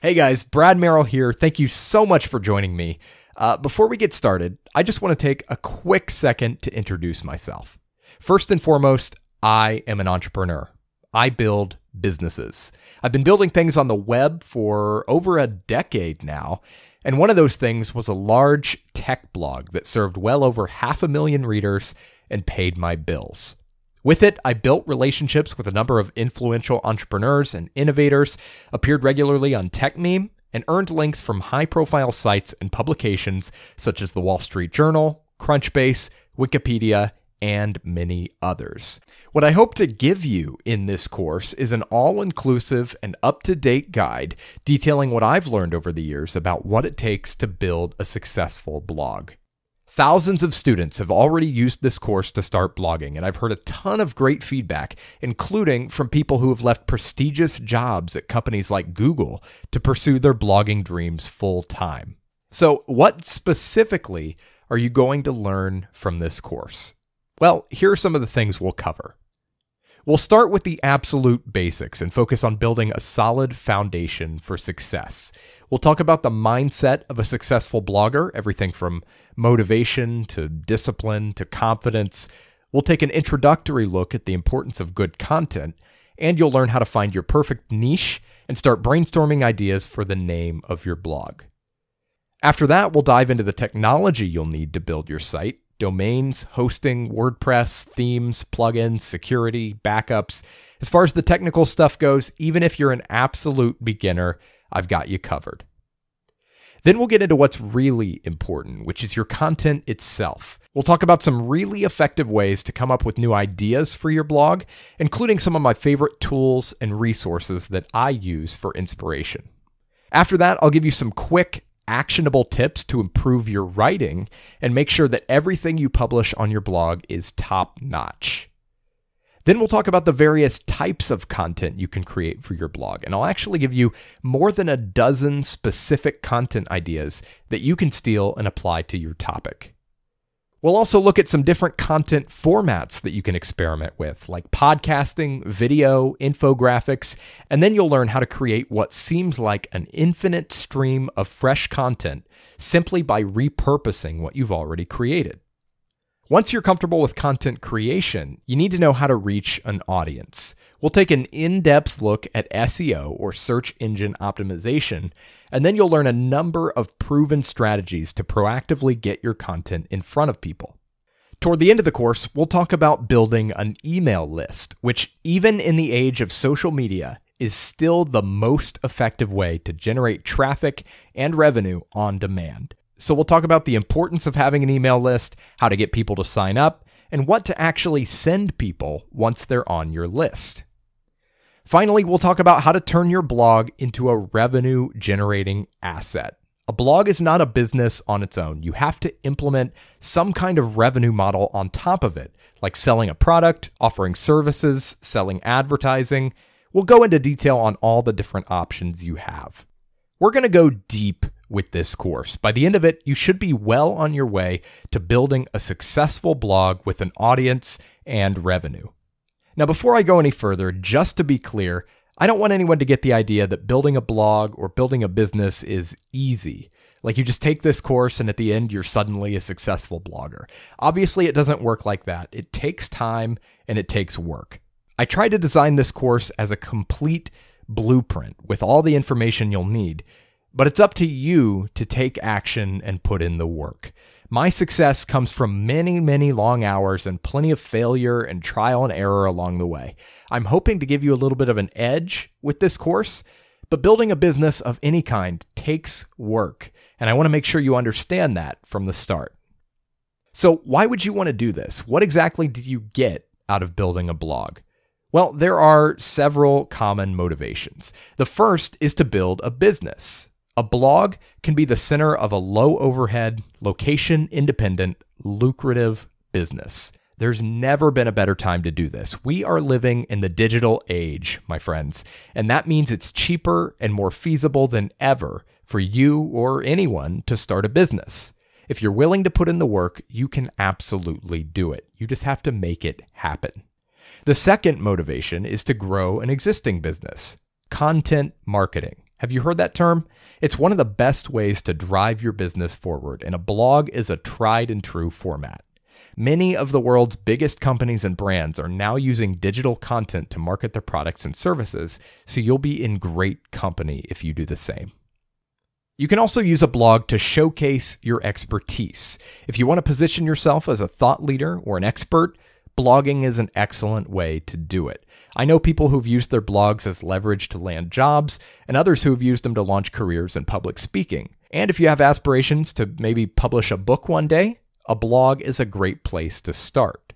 Hey guys, Brad Merrill here. Thank you so much for joining me. Uh, before we get started, I just want to take a quick second to introduce myself. First and foremost, I am an entrepreneur. I build businesses. I've been building things on the web for over a decade now, and one of those things was a large tech blog that served well over half a million readers and paid my bills. With it, I built relationships with a number of influential entrepreneurs and innovators, appeared regularly on TechMeme, and earned links from high profile sites and publications such as the Wall Street Journal, Crunchbase, Wikipedia, and many others. What I hope to give you in this course is an all inclusive and up to date guide detailing what I've learned over the years about what it takes to build a successful blog. Thousands of students have already used this course to start blogging, and I've heard a ton of great feedback, including from people who have left prestigious jobs at companies like Google to pursue their blogging dreams full time. So, what specifically are you going to learn from this course? Well, here are some of the things we'll cover. We'll start with the absolute basics and focus on building a solid foundation for success. We'll talk about the mindset of a successful blogger, everything from motivation to discipline to confidence. We'll take an introductory look at the importance of good content, and you'll learn how to find your perfect niche and start brainstorming ideas for the name of your blog. After that, we'll dive into the technology you'll need to build your site, domains, hosting, WordPress, themes, plugins, security, backups. As far as the technical stuff goes, even if you're an absolute beginner, I've got you covered. Then we'll get into what's really important, which is your content itself. We'll talk about some really effective ways to come up with new ideas for your blog, including some of my favorite tools and resources that I use for inspiration. After that, I'll give you some quick actionable tips to improve your writing and make sure that everything you publish on your blog is top notch. Then we'll talk about the various types of content you can create for your blog, and I'll actually give you more than a dozen specific content ideas that you can steal and apply to your topic. We'll also look at some different content formats that you can experiment with, like podcasting, video, infographics, and then you'll learn how to create what seems like an infinite stream of fresh content simply by repurposing what you've already created. Once you're comfortable with content creation, you need to know how to reach an audience. We'll take an in depth look at SEO or search engine optimization, and then you'll learn a number of proven strategies to proactively get your content in front of people. Toward the end of the course, we'll talk about building an email list, which, even in the age of social media, is still the most effective way to generate traffic and revenue on demand. So we'll talk about the importance of having an email list, how to get people to sign up, and what to actually send people once they're on your list. Finally, we'll talk about how to turn your blog into a revenue generating asset. A blog is not a business on its own. You have to implement some kind of revenue model on top of it, like selling a product, offering services, selling advertising. We'll go into detail on all the different options you have. We're going to go deep with this course. By the end of it, you should be well on your way to building a successful blog with an audience and revenue. Now, before I go any further, just to be clear, I don't want anyone to get the idea that building a blog or building a business is easy. Like you just take this course and at the end you're suddenly a successful blogger. Obviously, it doesn't work like that. It takes time and it takes work. I tried to design this course as a complete blueprint with all the information you'll need but it's up to you to take action and put in the work. My success comes from many, many long hours and plenty of failure and trial and error along the way. I'm hoping to give you a little bit of an edge with this course, but building a business of any kind takes work, and I want to make sure you understand that from the start. So, why would you want to do this? What exactly do you get out of building a blog? Well, there are several common motivations. The first is to build a business. A blog can be the center of a low overhead, location independent, lucrative business. There's never been a better time to do this. We are living in the digital age, my friends, and that means it's cheaper and more feasible than ever for you or anyone to start a business. If you're willing to put in the work, you can absolutely do it. You just have to make it happen. The second motivation is to grow an existing business content marketing. Have you heard that term? It's one of the best ways to drive your business forward, and a blog is a tried and true format. Many of the world's biggest companies and brands are now using digital content to market their products and services, so you'll be in great company if you do the same. You can also use a blog to showcase your expertise. If you want to position yourself as a thought leader or an expert, blogging is an excellent way to do it. I know people who've used their blogs as leverage to land jobs, and others who've used them to launch careers in public speaking. And if you have aspirations to maybe publish a book one day, a blog is a great place to start.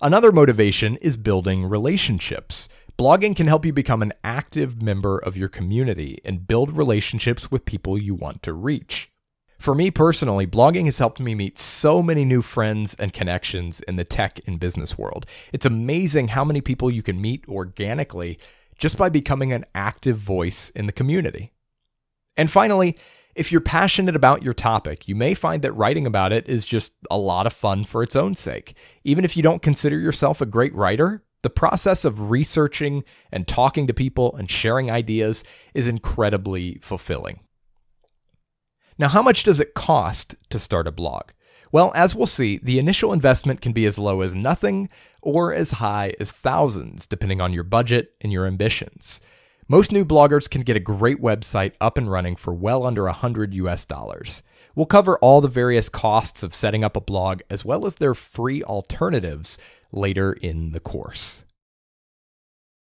Another motivation is building relationships. Blogging can help you become an active member of your community and build relationships with people you want to reach. For me personally, blogging has helped me meet so many new friends and connections in the tech and business world. It's amazing how many people you can meet organically just by becoming an active voice in the community. And finally, if you're passionate about your topic, you may find that writing about it is just a lot of fun for its own sake. Even if you don't consider yourself a great writer, the process of researching and talking to people and sharing ideas is incredibly fulfilling. Now, how much does it cost to start a blog? Well, as we'll see, the initial investment can be as low as nothing or as high as thousands, depending on your budget and your ambitions. Most new bloggers can get a great website up and running for well under 100 US dollars. We'll cover all the various costs of setting up a blog as well as their free alternatives later in the course.